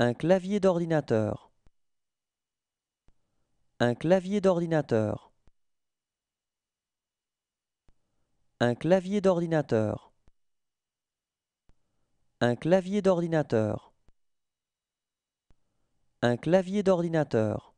Un clavier d'ordinateur. Un clavier d'ordinateur. Un clavier d'ordinateur. Un clavier d'ordinateur. Un clavier d'ordinateur.